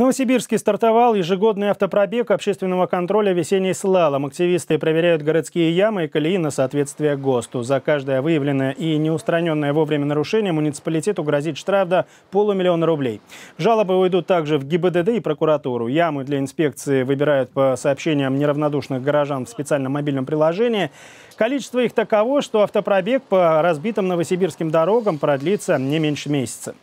Новосибирский стартовал ежегодный автопробег общественного контроля «Весенний слалом». Активисты проверяют городские ямы и колеи на соответствие ГОСТу. За каждое выявленное и неустраненное вовремя нарушение муниципалитету грозит штраф до полумиллиона рублей. Жалобы уйдут также в ГИБДД и прокуратуру. Ямы для инспекции выбирают по сообщениям неравнодушных горожан в специальном мобильном приложении. Количество их таково, что автопробег по разбитым новосибирским дорогам продлится не меньше месяца.